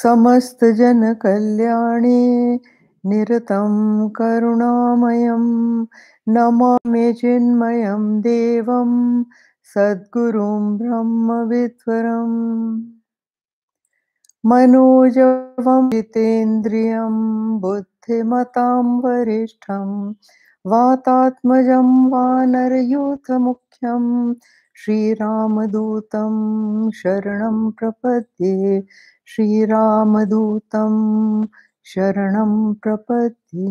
समस्तजनकल्याणे निरतं करुणामयं नमामि चिन्मयं देवं सद्गुरुम् ब्रह्मविध्वरम् मनोजवं बुद्धिमतां वरिष्ठं। वातात्मजं वानरयूथमुख्यम् श्रीरामदूतं शरणं प्रपद्ये श्रीरामदूतं शरणं प्रपद्ये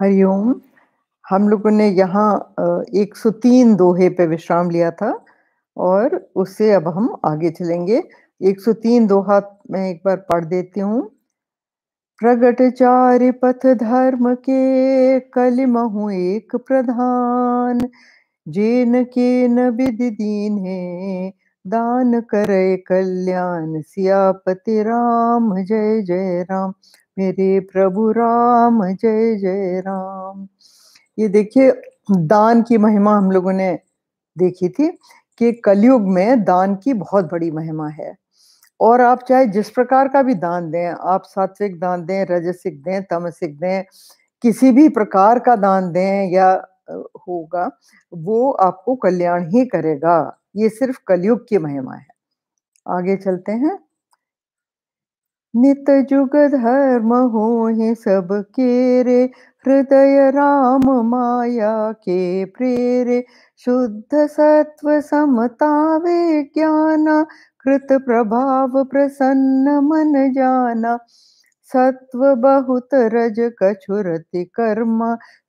हरिओम हम लोगों ने यहाँ 103 दोहे पे विश्राम लिया था और उससे अब हम आगे चलेंगे 103 दोहा मैं एक बार पढ़ देती हूँ प्रगट चारि पथ धर्म के कल महु एक प्रधान जेन के न दीन है दान करे कल्याण सियापति राम जय जय राम मेरे प्रभु राम जय जय राम ये देखिए दान की महिमा हम लोगों ने देखी थी कि कलयुग में दान की बहुत बड़ी महिमा है और आप चाहे जिस प्रकार का भी दान दें आप सात्विक दान दें रजसिक दें तमसिक दें किसी भी प्रकार का दान दें या होगा वो आपको कल्याण ही करेगा ये सिर्फ कलयुग की महिमा है आगे चलते हैं नित जुग धर्म हो ही सब के रे हृदय राम माया के प्रेरे शुद्ध सत्व समतावे ज्ञाना कृत प्रभाव प्रसन्न मन जाना सत्व बहुत रज कछुरति कर्म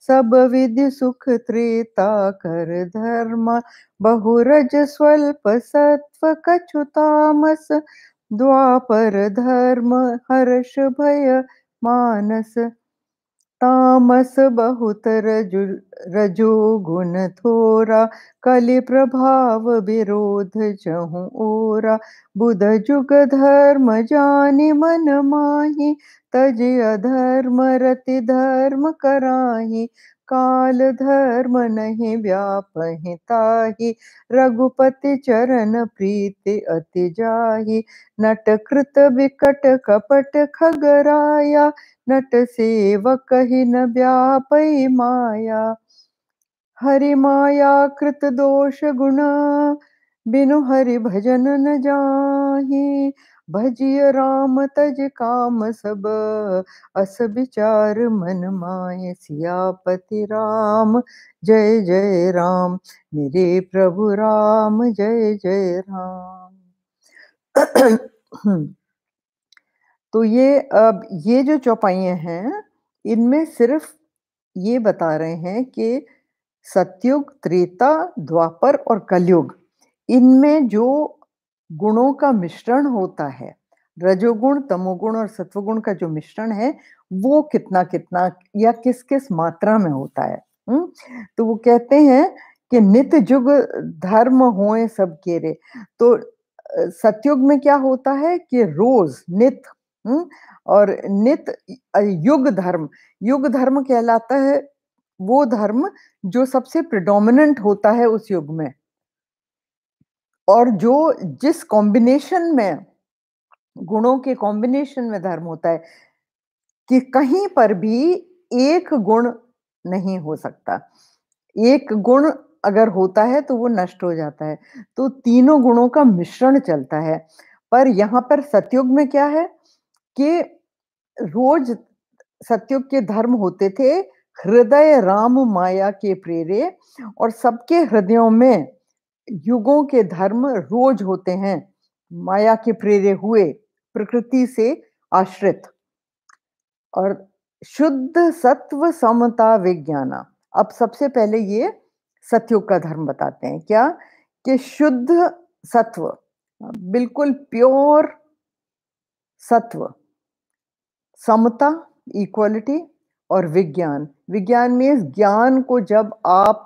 सब विधि सुख त्रेता कर धर्म बहुरज स्वल्प सत्व कछु तामस द्वापर धर्म हर्ष भय मानस तामस बहुत रजु रजो गुण थोरा कलि प्रभाव विरोध चहु ओरा बुध जुग धर्म जानी मन माही तज अधर्म रति धर्म कराही काल धर्म नहीं ही रघुपति चरण प्रीति अति जाही नट कृत विकट कपट खगराया नट सेवक ही न व्यापई माया हरि माया कृत दोष गुण बिनु हरि भजन न जाही भजिय राम तज काम सब अस विचार मन माय सियापति राम जय जय राम मेरे प्रभु राम जय जय राम तो ये अब ये जो चौपाइयाँ हैं इनमें सिर्फ ये बता रहे हैं कि सत्युग त्रेता द्वापर और कलयुग इनमें जो गुणों का मिश्रण होता है रजोगुण तमोगुण और सत्वगुण का जो मिश्रण है वो कितना कितना या किस किस मात्रा में होता है हुँ? हम्म? तो वो कहते हैं कि नित युग धर्म होए सब केरे तो सत्युग में क्या होता है कि रोज नित हुँ? हम्म? और नित युग धर्म युग धर्म कहलाता है वो धर्म जो सबसे प्रिडोमिनेंट होता है उस युग में और जो जिस कॉम्बिनेशन में गुणों के कॉम्बिनेशन में धर्म होता है कि कहीं पर भी एक गुण नहीं हो सकता एक गुण अगर होता है तो वो नष्ट हो जाता है तो तीनों गुणों का मिश्रण चलता है पर यहाँ पर सतयुग में क्या है कि रोज सतयुग के धर्म होते थे हृदय राम माया के प्रेरे और सबके हृदयों में युगों के धर्म रोज होते हैं माया के प्रेरे हुए प्रकृति से आश्रित और शुद्ध सत्व समता विज्ञाना अब सबसे पहले ये सत्युग का धर्म बताते हैं क्या कि शुद्ध सत्व बिल्कुल प्योर सत्व समता इक्वालिटी और विज्ञान विज्ञान में ज्ञान को जब आप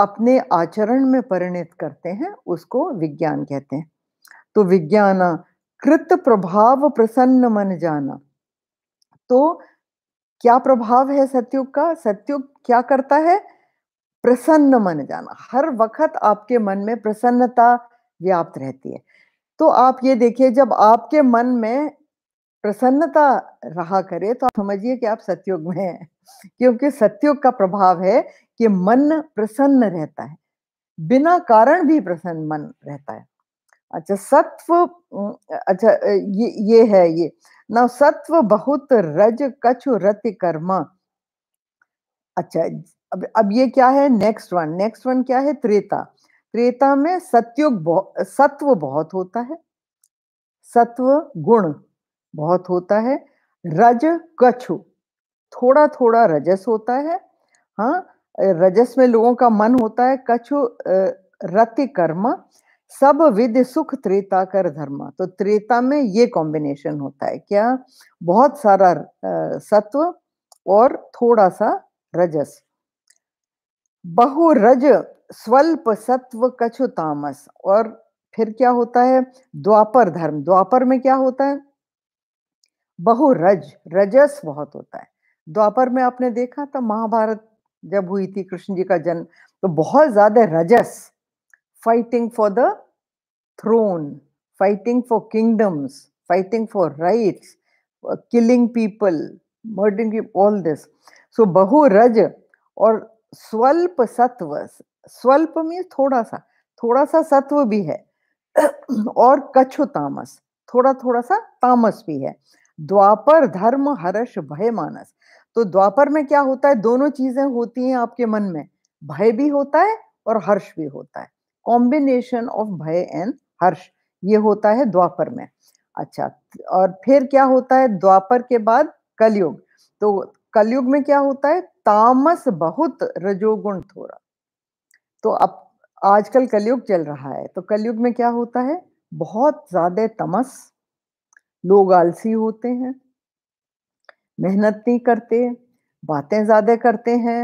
अपने आचरण में परिणित करते हैं उसको विज्ञान कहते हैं तो विज्ञान कृत प्रभाव प्रसन्न मन जाना तो क्या प्रभाव है सत्युग का सत्युग क्या करता है प्रसन्न मन जाना हर वक्त आपके मन में प्रसन्नता व्याप्त रहती है तो आप ये देखिए जब आपके मन में प्रसन्नता रहा करे तो आप समझिए कि आप सत्युग में हैं क्योंकि सत्युग का प्रभाव है कि मन प्रसन्न रहता है बिना कारण भी प्रसन्न मन रहता है अच्छा सत्व अच्छा ये ये है ये ना सत्व बहुत रज कछु रति कर्म अच्छा अब अब ये क्या है नेक्स्ट वन नेक्स्ट वन क्या है त्रेता त्रेता में सत्युग बहु, सत्व बहुत होता है सत्व गुण बहुत होता है रज कछु थोड़ा थोड़ा रजस होता है हाँ रजस में लोगों का मन होता है कछु रति कर्म सब विद सुख त्रेता कर धर्म तो त्रेता में ये कॉम्बिनेशन होता है क्या बहुत सारा सत्व और थोड़ा सा रजस बहु रज स्वल्प सत्व कछु तामस और फिर क्या होता है द्वापर धर्म द्वापर में क्या होता है बहु रज रजस बहुत होता है द्वापर में आपने देखा था महाभारत जब हुई थी कृष्ण जी का जन्म तो बहुत ज्यादा रजस fighting for the throne fighting for kingdoms fighting for rights killing people murdering all this so बहु रज और स्वल्प सत्व स्वल्प मीन्स थोड़ा सा थोड़ा सा सत्व भी है और कछु तामस थोड़ा थोड़ा सा तामस भी है द्वापर धर्म हर्ष भय मानस तो द्वापर में क्या होता है दोनों चीजें होती हैं आपके मन में भय भी होता है और हर्ष भी होता है कॉम्बिनेशन ऑफ भय एंड हर्ष ये होता है द्वापर में अच्छा और फिर क्या होता है द्वापर के बाद कलयुग तो कलयुग में क्या होता है तामस बहुत रजोगुण थोड़ा तो अब आजकल कलयुग चल रहा है तो कलयुग में क्या होता है बहुत ज्यादा तमस लोग आलसी होते हैं मेहनत नहीं करते बातें ज़्यादा करते हैं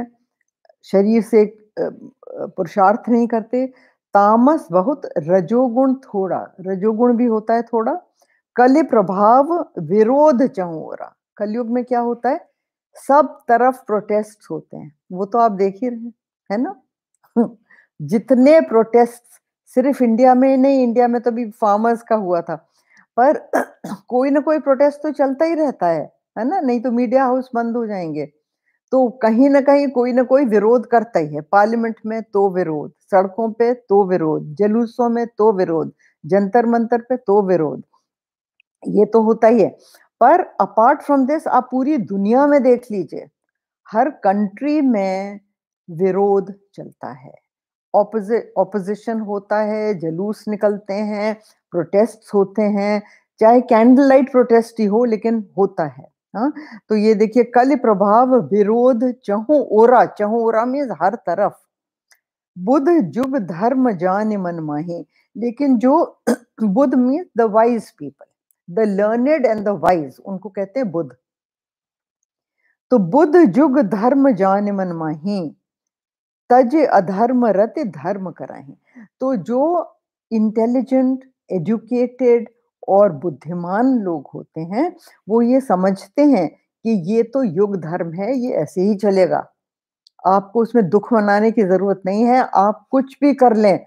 शरीर से पुरुषार्थ नहीं करते तामस बहुत रजोगुण थोड़ा रजोगुण भी होता है थोड़ा कलि प्रभाव विरोध चहोरा कलयुग में क्या होता है सब तरफ प्रोटेस्ट होते हैं वो तो आप देख ही रहे है ना जितने प्रोटेस्ट सिर्फ इंडिया में नहीं इंडिया में तो भी फार्मर्स का हुआ था पर कोई ना कोई प्रोटेस्ट तो चलता ही रहता है है ना नहीं तो मीडिया हाउस बंद हो जाएंगे तो कहीं ना कहीं कोई ना कोई विरोध करता ही है पार्लियामेंट में तो विरोध सड़कों पे तो विरोध जलूसों में तो विरोध जंतर मंतर पे तो विरोध ये तो होता ही है पर अपार्ट फ्रॉम दिस आप पूरी दुनिया में देख लीजिए हर कंट्री में विरोध चलता है ऑपोजिशन होता है जलूस निकलते हैं प्रोटेस्ट होते हैं चाहे कैंडल लाइट प्रोटेस्ट ही हो लेकिन होता है हाँ तो ये देखिए कल प्रभाव विरोध चहु ओरा चहु ओरा मीन हर तरफ बुद्ध जुग धर्म जान मन माहे लेकिन जो बुद्ध means the wise people the learned and the wise उनको कहते हैं बुद्ध तो बुद्ध जुग धर्म जान मन माही तज अधर्म रत धर्म कराहे तो जो इंटेलिजेंट एजुकेटेड और बुद्धिमान लोग होते हैं वो ये समझते हैं कि ये तो युग धर्म है ये ऐसे ही चलेगा आपको उसमें दुख मनाने की जरूरत नहीं है आप कुछ भी कर लें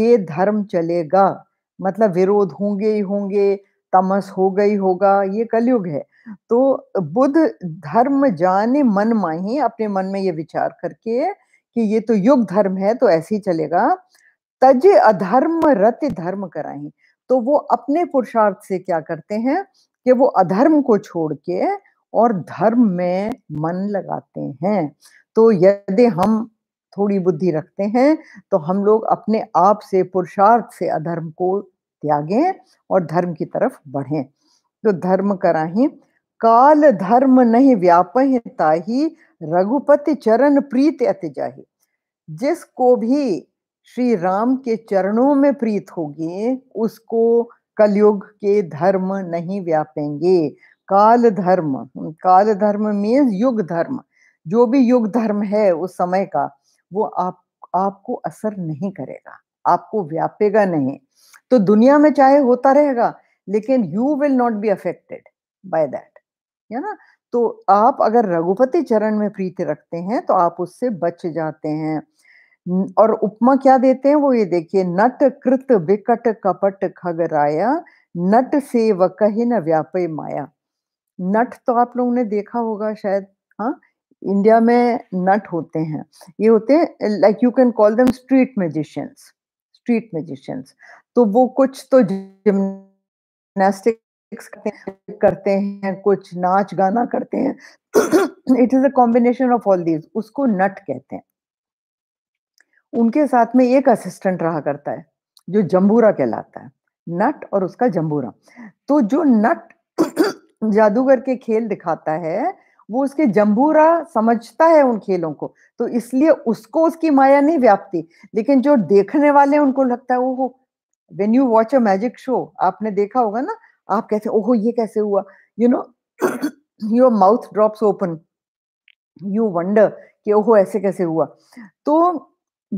ये धर्म चलेगा मतलब विरोध होंगे ही होंगे तमस हो गई होगा ये कलयुग है तो बुद्ध धर्म जाने मन माही अपने मन में ये विचार करके कि ये तो युग धर्म है तो ऐसे ही चलेगा तज अधर्म रत धर्म कराही तो वो अपने पुरुषार्थ से क्या करते हैं कि वो अधर्म को छोड़ के और धर्म में मन लगाते हैं तो यदि हम थोड़ी बुद्धि रखते हैं तो हम लोग अपने आप से पुरुषार्थ से अधर्म को त्यागें और धर्म की तरफ बढ़ें तो धर्म कराही काल धर्म नहीं व्यापह ही रघुपति चरण प्रीत अति जाहि जिसको भी श्री राम के चरणों में प्रीत होगी उसको कलयुग के धर्म नहीं व्यापेंगे काल धर्म काल धर्म मीन्स युग धर्म जो भी युग धर्म है उस समय का वो आप आपको असर नहीं करेगा आपको व्यापेगा नहीं तो दुनिया में चाहे होता रहेगा लेकिन you will not be affected by that है ना तो आप अगर रघुपति चरण में प्रीति रखते हैं तो आप उससे बच जाते हैं और उपमा क्या देते हैं वो ये देखिए नट कृत विकट कपट खगराया नट से वकहि न व्यापय माया नट तो आप लोगों ने देखा होगा शायद हाँ इंडिया में नट होते हैं ये होते हैं like you can call them street magicians street magicians तो वो कुछ तो जिमनास्टिक्स करते हैं कुछ नाच गाना करते हैं it is a combination of all these उसको नट कहते हैं उनके साथ में एक असिस्टेंट रहा करता है जो जम्बूरा कहलाता है नट और उसका जम्बूरा तो जो नट जादूगर के खेल दिखाता है वो उसके जम्बूरा समझता है उन खेलों को तो इसलिए उसको उसकी माया नहीं व्यापती लेकिन जो देखने वाले उनको लगता है ओहो when you watch a magic show आपने देखा होगा ना आप कैसे ओहो ये कैसे हुआ you know your mouth drops open you wonder कि ओहो ऐसे कैसे हुआ तो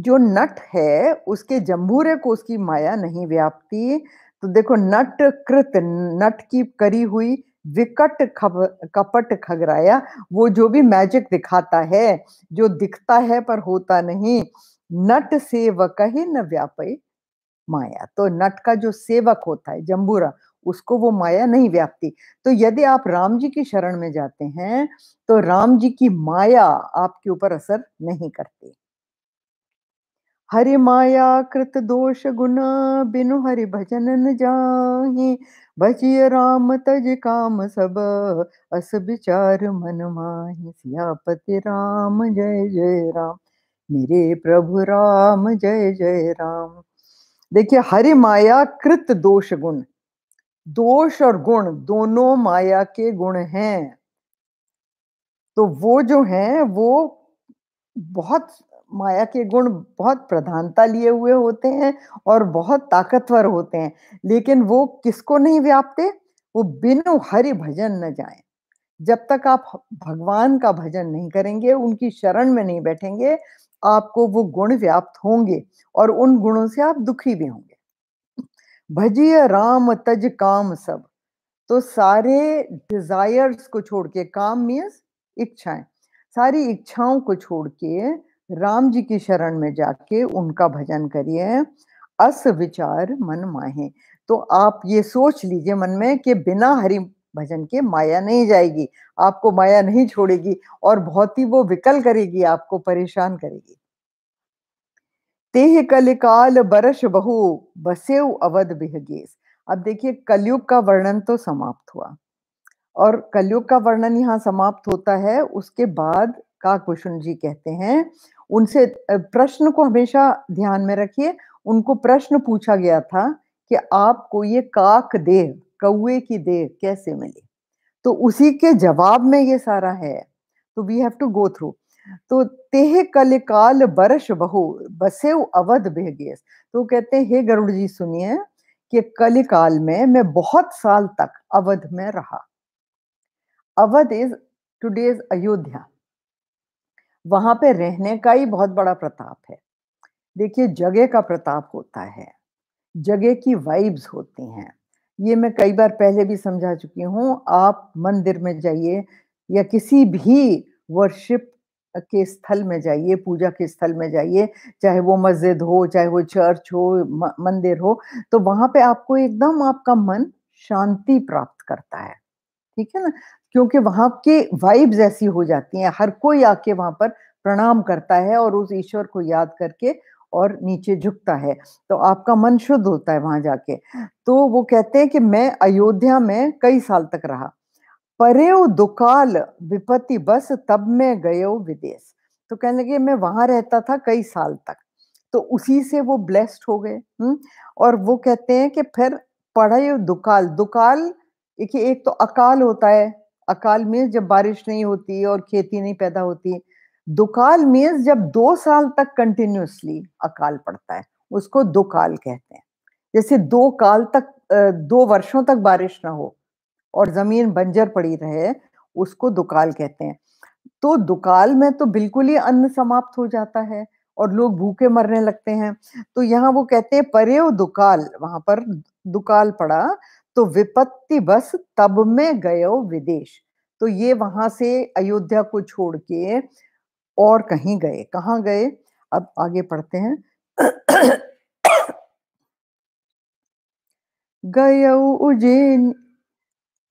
जो नट है उसके जम्बूरे को उसकी माया नहीं व्याप्ती तो देखो नट कृत नट की करी हुई विकट खब कपट खगराया वो जो भी मैजिक दिखाता है जो दिखता है पर होता नहीं नट सेवक ही न व्यापे माया तो नट का जो सेवक होता है जम्बूरा उसको वो माया नहीं व्याप्ती तो यदि आप राम जी की शरण में जाते हैं तो राम जी की माया आपके ऊपर असर नहीं करती हरि माया कृत दोष गुण बिनु हरि भजन न जाहि भजिय राम तज काम सब अस विचार मन माहि सियापति राम जय जय राम मेरे प्रभु राम जय जय राम देखिए हरि माया कृत दोष गुण दोष और गुण दोनों माया के गुण हैं तो वो जो हैं वो बहुत माया के गुण बहुत प्रधानता लिए हुए होते हैं और बहुत ताकतवर होते हैं लेकिन वो किसको नहीं व्यापते वो बिनु हरि भजन न जाए जब तक आप भगवान का भजन नहीं करेंगे उनकी शरण में नहीं बैठेंगे आपको वो गुण व्याप्त होंगे और उन गुणों से आप दुखी भी होंगे भजिय राम तज काम सब तो सारे डिजायर्स को छोड़ के काम मीन्स इच्छाएं सारी इच्छाओं को छोड़ के राम जी की शरण में जाके उनका भजन करिए अस विचार मन माहे तो आप ये सोच लीजिए मन में कि बिना हरि भजन के माया नहीं जाएगी आपको माया नहीं छोड़ेगी और बहुत ही वो विकल करेगी आपको परेशान करेगी तेह कलिकाल बरस बहु बसेव अवध बिहगेस अब देखिए कलयुग का वर्णन तो समाप्त हुआ और कलयुग का वर्णन यहाँ समाप्त होता है उसके बाद काकुशन जी कहते हैं उनसे प्रश्न को हमेशा ध्यान में रखिए उनको प्रश्न पूछा गया था कि आपको ये काक देह कौए की देह कैसे मिली तो उसी के जवाब में ये सारा है तो we have to go through तो तेह कल काल बरस बहु बसे अवध भेगेस तो कहते हैं हे गरुड़ जी सुनिए कि कल काल में मैं बहुत साल तक अवध में रहा अवध इज टूडेज अयोध्या वहाँ पे रहने का ही बहुत बड़ा प्रताप है देखिए जगह का प्रताप होता है जगह की वाइब्स होती हैं ये मैं कई बार पहले भी समझा चुकी हूँ आप मंदिर में जाइए या किसी भी वर्शिप के स्थल में जाइए पूजा के स्थल में जाइए चाहे वो मस्जिद हो चाहे वो चर्च हो मंदिर हो तो वहां पे आपको एकदम आपका मन शांति प्राप्त करता है ठीक है ना क्योंकि वहां के वाइब्स ऐसी हो जाती हैं हर कोई आके वहां पर प्रणाम करता है और उस ईश्वर को याद करके और नीचे झुकता है तो आपका मन शुद्ध होता है वहां जाके तो वो कहते हैं कि मैं अयोध्या में कई साल तक रहा परे दुकाल विपत्ति बस तब मैं गयो विदेश तो कहने लगे मैं वहां रहता था कई साल तक तो उसी से वो ब्लेस्ड हो गए हुँ? हम्म। और वो कहते हैं कि फिर पढ़े दुकाल दुकाल देखिए एक तो अकाल होता है अकाल में जब बारिश नहीं होती और खेती नहीं पैदा होती दुकाल मीन्स जब दो साल तक कंटिन्यूसली अकाल पड़ता है उसको दुकाल कहते हैं जैसे दो काल तक दो वर्षों तक बारिश ना हो और जमीन बंजर पड़ी रहे उसको दुकाल कहते हैं तो दुकाल में तो बिल्कुल ही अन्न समाप्त हो जाता है और लोग भूखे मरने लगते हैं तो यहाँ वो कहते हैं परे दुकाल वहां पर दुकाल पड़ा तो विपत्ति बस तब में गयो विदेश तो ये वहां से अयोध्या को छोड़ के और कहीं गए कहाँ गए अब आगे पढ़ते हैं गय उजैन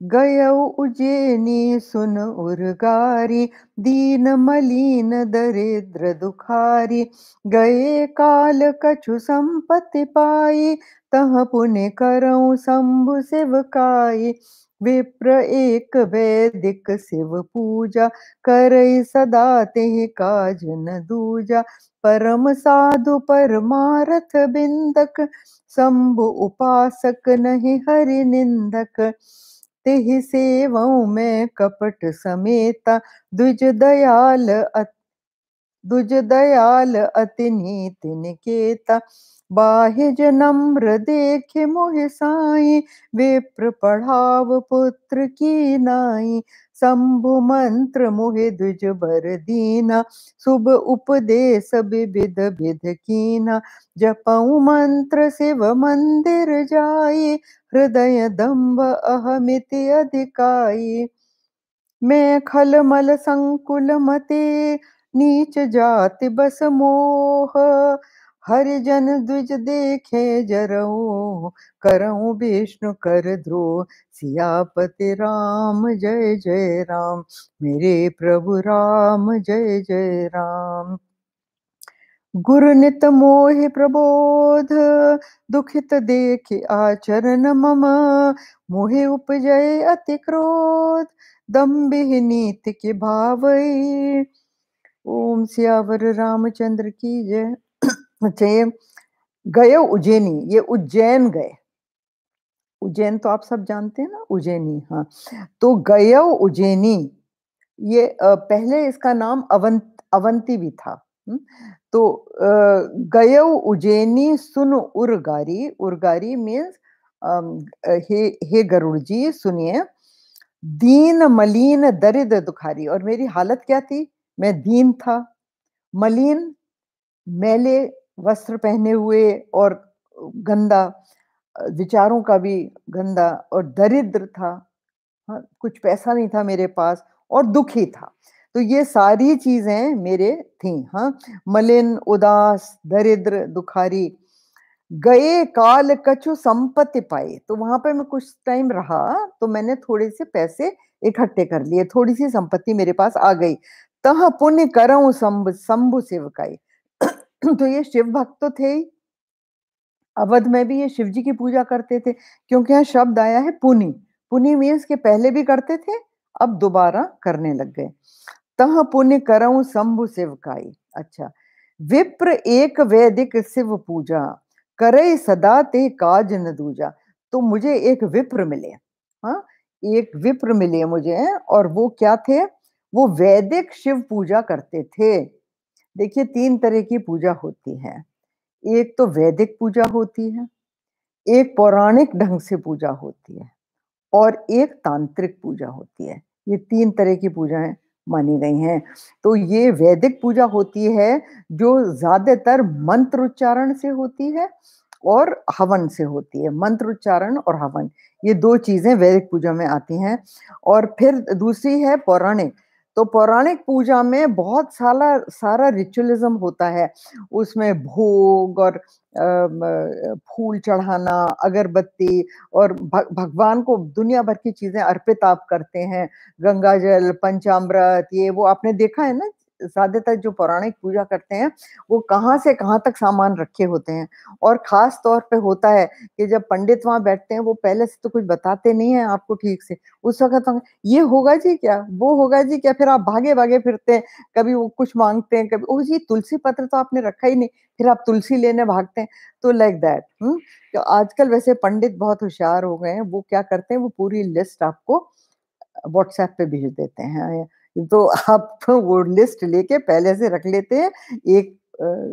गय उज्जैनी सुन उर्गारी दीन मलिन दरिद्र दुखारी गए काल कछु संपत्ति पाई तह पुण्य करऊ शंभु शिवकाई विप्र एक वैदिक शिव पूजा करई सदा तेह काज न दूजा परम साधु परमारथ बिंदक शंभु उपासक नहीं हरि निंदक तिहि सेवऊ में कपट समेता दुज दयाल दुज दयाल अति नीत निकेता बाहिज नम्र देख मोह साई विप्र पढ़ाव पुत्र की नाई शंभु मंत्र मुहे द्विज भर दीना शुभ उपदेश विविध विध कीना जपऊ मंत्र शिव मंदिर जाये हृदय दम्ब अहमिति अधिकाई मैं खल मल संकुल मते नीच जाति बस मोह हरिजन द्विज देखे जरऊ करऊ विष्णु कर ध्रो सियापति राम जय जय राम मेरे प्रभु राम जय जय राम गुरु नित मोहि प्रबोध दुखित देख आचरण मम मोहि उपजय अति क्रोध दम्भिह नीति के भावई ओम सियावर रामचंद्र की जय अच्छा ये गए उज्जैनी ये उज्जैन गए उज्जैन तो आप सब जानते हैं ना उज्जैनी हाँ तो गय उज्जैनी ये पहले इसका नाम अवंत अवंती भी था तो गय उज्जैनी सुन उर्गारी उर्गारी मीन्स हे हे गरुड़ जी सुनिए दीन मलिन दरिद्र दुखारी और मेरी हालत क्या थी मैं दीन था मलिन मैले वस्त्र पहने हुए और गंदा विचारों का भी गंदा और दरिद्र था हाँ कुछ पैसा नहीं था मेरे पास और दुखी था तो ये सारी चीजें मेरे थी हाँ मलिन उदास दरिद्र दुखारी गए काल कछु संपत्ति पाए तो वहां पर मैं कुछ टाइम रहा तो मैंने थोड़े से पैसे इकट्ठे कर लिए थोड़ी सी संपत्ति मेरे पास आ गई तह पुण्य करो संभ संभु सेवकाई तो ये शिव भक्त तो थे ही अवध में भी ये शिव जी की पूजा करते थे क्योंकि यहाँ शब्द आया है पुनि पुनि मीन्स के पहले भी करते थे अब दोबारा करने लग गए तह पुण्य करऊ शंभु शिवकाई अच्छा विप्र एक वैदिक शिव पूजा करे सदा ते काज न दूजा तो मुझे एक विप्र मिले हाँ एक विप्र मिले मुझे और वो क्या थे वो वैदिक शिव पूजा करते थे देखिए तीन तरह की पूजा होती है एक तो वैदिक पूजा होती है एक पौराणिक ढंग से पूजा होती है और एक तांत्रिक पूजा होती है ये तीन तरह की पूजाएं मानी गई हैं तो ये वैदिक पूजा होती है जो ज्यादातर मंत्र उच्चारण से होती है और हवन से होती है मंत्र उच्चारण और हवन ये दो चीजें वैदिक पूजा में आती हैं और फिर दूसरी है पौराणिक तो पौराणिक पूजा में बहुत सारा सारा रिचुअलिज्म होता है उसमें भोग और फूल चढ़ाना अगरबत्ती और भगवान को दुनिया भर की चीजें अर्पित आप करते हैं गंगा जल पंचामृत ये वो आपने देखा है ना ज्यादातर जो पौराणिक पूजा करते हैं वो कहाँ से कहाँ तक सामान रखे होते हैं और खास तौर पे होता है कि जब पंडित वहां बैठते हैं वो पहले से तो कुछ बताते नहीं है आपको ठीक से उस वक्त हम ये होगा जी क्या वो होगा जी क्या फिर आप भागे भागे फिरते हैं कभी वो कुछ मांगते हैं कभी ओ जी तुलसी पत्र तो आपने रखा ही नहीं फिर आप तुलसी लेने भागते हैं तो लाइक दैट हम्म? तो आजकल वैसे पंडित बहुत होशियार हो गए हैं वो क्या करते हैं वो पूरी लिस्ट आपको व्हाट्सएप पे भेज देते हैं तो आप वो लिस्ट लेके पहले से रख लेते हैं एक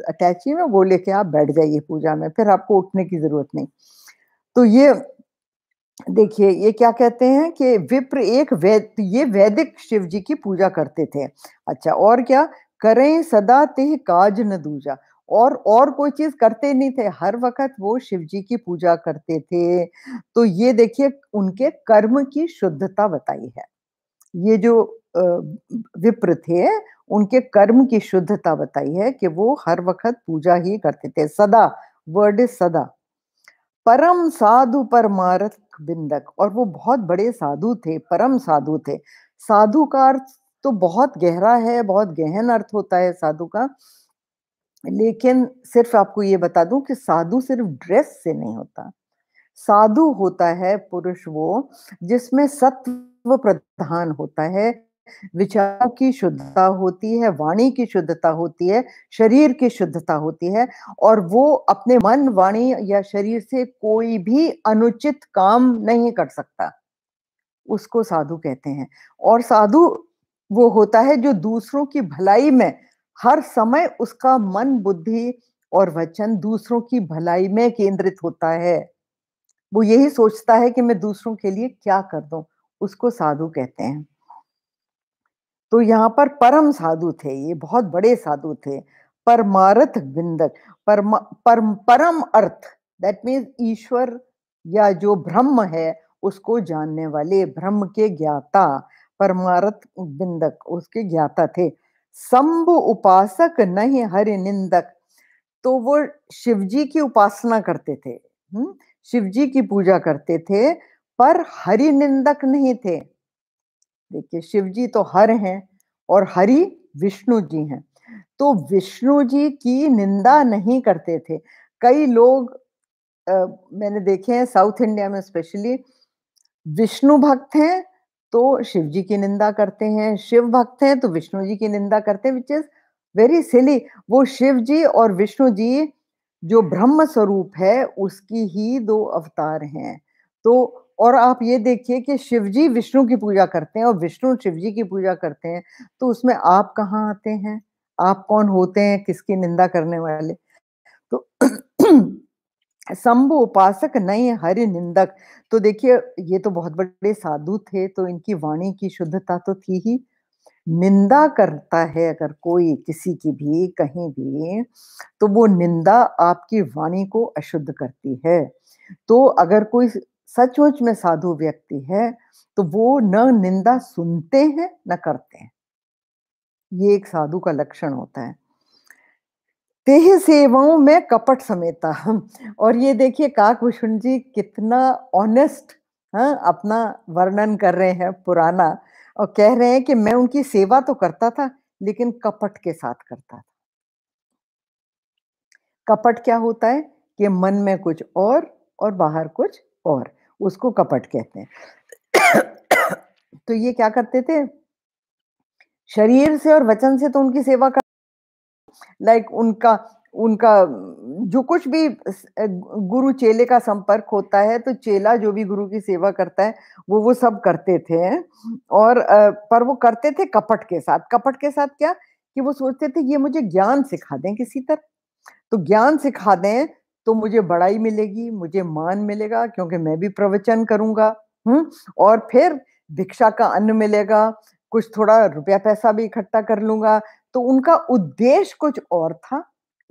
अटैची में वो लेके आप बैठ जाइए पूजा में फिर आपको उठने की जरूरत नहीं तो ये देखिए ये क्या कहते हैं कि विप्र एक वैद तो ये वैदिक शिव जी की पूजा करते थे अच्छा और क्या करें सदा ते काज न दूजा और और कोई चीज करते नहीं थे हर वक्त वो शिव जी की पूजा करते थे तो ये देखिए उनके कर्म की शुद्धता बताई है ये जो विप्र थे उनके कर्म की शुद्धता बताई है कि वो हर वक्त पूजा ही करते थे सदा वर्ड सदा परम साधु परमारथ बिंदक और वो बहुत बड़े साधु थे परम साधु थे साधु का अर्थ तो बहुत गहरा है बहुत गहन अर्थ होता है साधु का लेकिन सिर्फ आपको ये बता दूं कि साधु सिर्फ ड्रेस से नहीं होता साधु होता है पुरुष वो जिसमें सत्व प्रधान होता है विचारों की शुद्धता होती है वाणी की शुद्धता होती है शरीर की शुद्धता होती है और वो अपने मन वाणी या शरीर से कोई भी अनुचित काम नहीं कर सकता उसको साधु कहते हैं और साधु वो होता है जो दूसरों की भलाई में हर समय उसका मन बुद्धि और वचन दूसरों की भलाई में केंद्रित होता है वो यही सोचता है कि मैं दूसरों के लिए क्या कर दूं उसको साधु कहते हैं तो यहाँ पर परम साधु थे ये बहुत बड़े साधु थे परमारथ विंदक परमा परम परम अर्थ दैट मीन्स ईश्वर या जो ब्रह्म है उसको जानने वाले ब्रह्म के ज्ञाता परमारथ बिंदक उसके ज्ञाता थे संभ उपासक नहीं हरि निंदक तो वो शिवजी की उपासना करते थे हम्म, शिवजी की पूजा करते थे पर हरि निंदक नहीं थे देखिए शिव जी तो हर हैं और हरि विष्णु जी हैं तो विष्णु जी की निंदा नहीं करते थे कई लोग आ, मैंने देखे हैं साउथ इंडिया में स्पेशली विष्णु भक्त हैं तो शिव जी की निंदा करते हैं शिव भक्त हैं तो विष्णु जी की निंदा करते हैं विच इज वेरी सिली वो शिव जी और विष्णु जी जो ब्रह्म स्वरूप है उसकी ही दो अवतार हैं तो और आप ये देखिए कि शिव जी विष्णु की पूजा करते हैं और विष्णु शिवजी की पूजा करते हैं तो उसमें आप कहाँ आते हैं आप कौन होते हैं किसकी निंदा करने वाले तो संभु उपासक नहीं हरि निंदक तो देखिए ये तो बहुत बड़े साधु थे तो इनकी वाणी की शुद्धता तो थी ही निंदा करता है अगर कोई किसी की भी कहीं भी तो वो निंदा आपकी वाणी को अशुद्ध करती है तो अगर कोई सचमुच में साधु व्यक्ति है तो वो न निंदा सुनते हैं न करते हैं ये एक साधु का लक्षण होता है तेह सेवाओं में कपट समेता हम और ये देखिए काकभूषण जी कितना ऑनेस्ट हाँ अपना वर्णन कर रहे हैं पुराना और कह रहे हैं कि मैं उनकी सेवा तो करता था लेकिन कपट के साथ करता था कपट क्या होता है कि मन में कुछ और और बाहर कुछ और उसको कपट कहते हैं तो ये क्या करते थे शरीर से और वचन से तो उनकी सेवा कर लाइक उनका उनका जो कुछ भी गुरु चेले का संपर्क होता है तो चेला जो भी गुरु की सेवा करता है वो वो सब करते थे और पर वो करते थे कपट के साथ कपट के साथ क्या कि वो सोचते थे ये मुझे ज्ञान सिखा दें किसी तरह तो ज्ञान सिखा दें तो मुझे बड़ाई मिलेगी मुझे मान मिलेगा क्योंकि मैं भी प्रवचन करूंगा हम्म और फिर भिक्षा का अन्न मिलेगा कुछ थोड़ा रुपया पैसा भी इकट्ठा कर लूंगा तो उनका उद्देश्य कुछ और था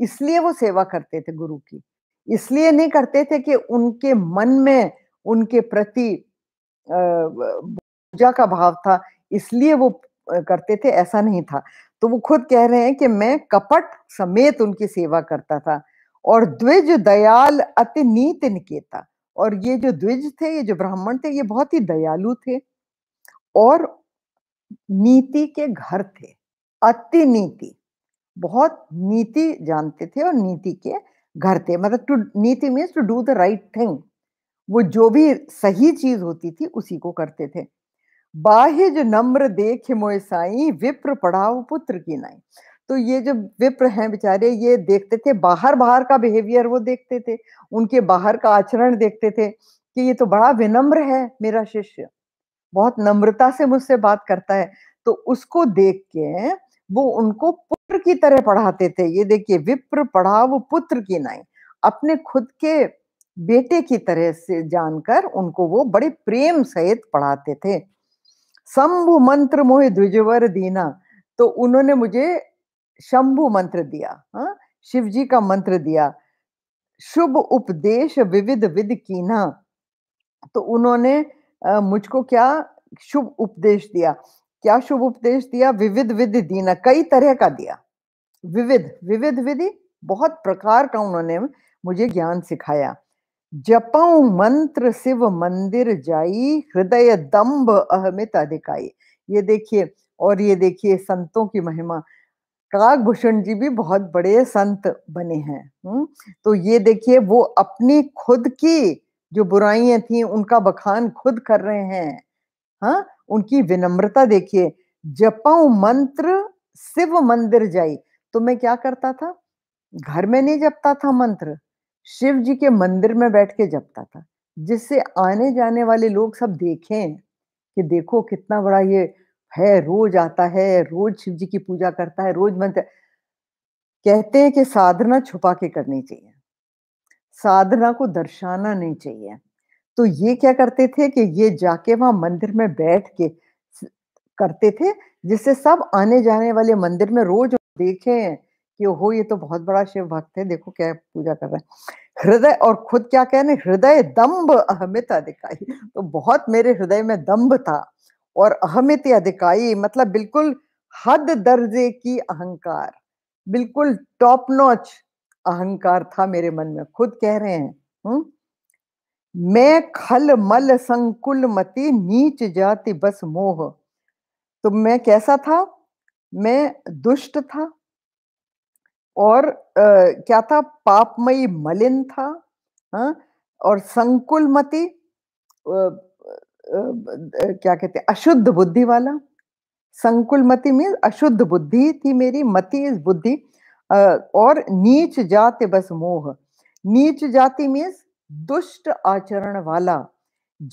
इसलिए वो सेवा करते थे गुरु की इसलिए नहीं करते थे कि उनके मन में उनके प्रति पूजा का भाव था इसलिए वो करते थे ऐसा नहीं था तो वो खुद कह रहे हैं कि मैं कपट समेत उनकी सेवा करता था और द्विज दयाल अति नीत निकेता और ये जो द्विज थे ये जो ब्राह्मण थे ये बहुत ही दयालु थे और नीति के घर थे अति नीति बहुत नीति जानते थे और नीति के घर थे मतलब टू नीति means to do the right thing वो जो भी सही चीज होती थी उसी को करते थे बाह्य जो नम्र देख मोए साई विप्र पढ़ाओ पुत्र की नाई तो ये जो विप्र हैं बेचारे ये देखते थे बाहर बाहर का बिहेवियर वो देखते थे उनके बाहर का आचरण देखते थे कि ये तो बड़ा विनम्र है मेरा शिष्य बहुत नम्रता से मुझसे बात करता है तो उसको देख के वो उनको पुत्र की तरह पढ़ाते थे ये देखिए विप्र वो पुत्र की नहीं अपने खुद के बेटे की तरह से जानकर उनको वो बड़े प्रेम सहित पढ़ाते थे शंभु मंत्र मोहित द्विजवर दीना तो उन्होंने मुझे शंभु मंत्र दिया हाँ शिव जी का मंत्र दिया शुभ उपदेश विविध विद की ना तो उन्होंने मुझको क्या शुभ उपदेश दिया क्या शुभ उपदेश दिया विविध विधि दीना कई तरह का दिया विविध विविध विधि बहुत प्रकार का उन्होंने मुझे ज्ञान सिखाया जपऊ मंत्र शिव मंदिर जाई हृदय दम्भ अहमित अधिकाई ये देखिए और ये देखिए संतों की महिमा काकभूषण जी भी बहुत बड़े संत बने हैं हम्म। तो ये देखिए वो अपनी खुद की जो बुराइयां थी उनका बखान खुद कर रहे हैं हाँ उनकी विनम्रता देखिए जपाऊ मंत्र शिव मंदिर जाई तो मैं क्या करता था घर में नहीं जपता था मंत्र शिव जी के मंदिर में बैठ के जपता था जिससे आने जाने वाले लोग सब देखें कि देखो कितना बड़ा ये है रोज आता है रोज शिव जी की पूजा करता है रोज मंत्र कहते हैं कि साधना छुपा के करनी चाहिए साधना को दर्शाना नहीं चाहिए तो ये क्या करते थे कि ये जाके वहां मंदिर में बैठ के करते थे जिससे सब आने जाने वाले मंदिर में रोज देखें कि हो ये तो बहुत बड़ा शिव भक्त है देखो क्या पूजा कर रहे हैं हृदय और खुद क्या कहने हृदय दम्भ अहमित अधिकारी तो बहुत मेरे हृदय में दम्भ था और अहमित अधिकाई मतलब बिल्कुल हद दर्जे की अहंकार बिल्कुल टॉप नॉच अहंकार था मेरे मन में खुद कह रहे हैं हुँ? मैं खल मल संकुल मती नीच जाति बस मोह तो मैं कैसा था मैं दुष्ट था और आ, क्या था पापमयी मलिन था हा? और संकुल मती क्या कहते हैं अशुद्ध बुद्धि वाला संकुल मति में अशुद्ध बुद्धि थी मेरी मति इस बुद्धि और नीच जाति बस मोह नीच जाति मीन्स दुष्ट आचरण वाला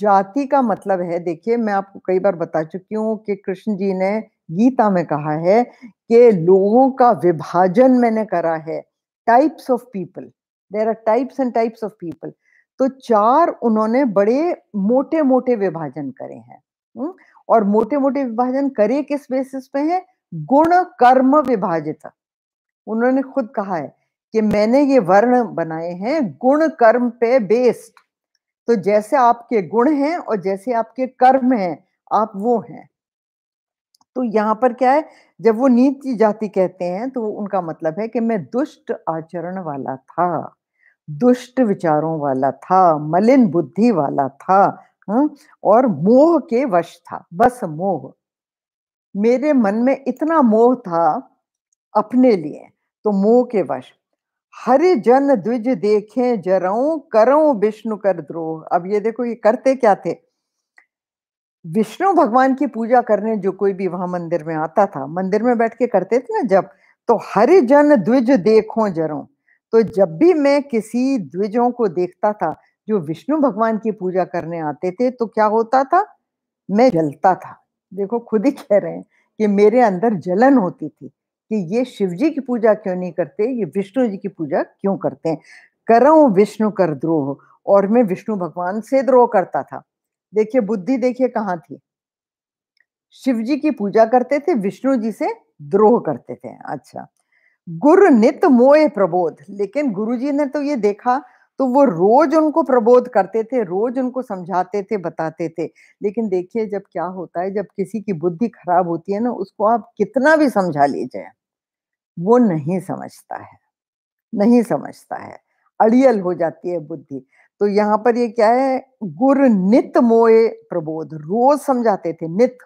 जाति का मतलब है देखिए मैं आपको कई बार बता चुकी हूँ कि कृष्ण जी ने गीता में कहा है कि लोगों का विभाजन मैंने करा है types of people there are types and types of people तो चार उन्होंने बड़े मोटे मोटे विभाजन करे हैं हम्म, और मोटे मोटे विभाजन करे किस बेसिस पे है गुण कर्म विभाजित उन्होंने खुद कहा है कि मैंने ये वर्ण बनाए हैं गुण कर्म पे बेस्ड तो जैसे आपके गुण हैं और जैसे आपके कर्म हैं आप वो हैं तो यहाँ पर क्या है जब वो नीच जाति कहते हैं तो उनका मतलब है कि मैं दुष्ट आचरण वाला था दुष्ट विचारों वाला था मलिन बुद्धि वाला था हा? और मोह के वश था बस मोह मेरे मन में इतना मोह था अपने लिए तो मोह के वश हरि जन द्विज देखे जरो करो विष्णु कर द्रोह अब ये देखो ये करते क्या थे विष्णु भगवान की पूजा करने जो कोई भी वहां मंदिर में आता था मंदिर में बैठ के करते थे ना जब तो हरिजन द्विज देखो जरो तो जब भी मैं किसी द्विजों को देखता था जो विष्णु भगवान की पूजा करने आते थे तो क्या होता था मैं जलता था देखो खुद ही कह रहे हैं कि मेरे अंदर जलन होती थी कि ये शिव जी की पूजा क्यों नहीं करते ये विष्णु जी की पूजा क्यों करते हैं करो विष्णु कर द्रोह और मैं विष्णु भगवान से द्रोह करता था देखिए बुद्धि देखिए कहाँ थी शिव जी की पूजा करते थे विष्णु जी से द्रोह करते थे अच्छा गुरु नित मोए प्रबोध लेकिन गुरुजी ने तो ये देखा तो वो रोज उनको प्रबोध करते थे रोज उनको समझाते थे बताते थे लेकिन देखिए जब क्या होता है जब किसी की बुद्धि खराब होती है ना उसको आप कितना भी समझा लीजिए वो नहीं समझता है नहीं समझता है अड़ियल हो जाती है बुद्धि तो यहाँ पर ये क्या है गुर नित मोए प्रबोध रोज समझाते थे नित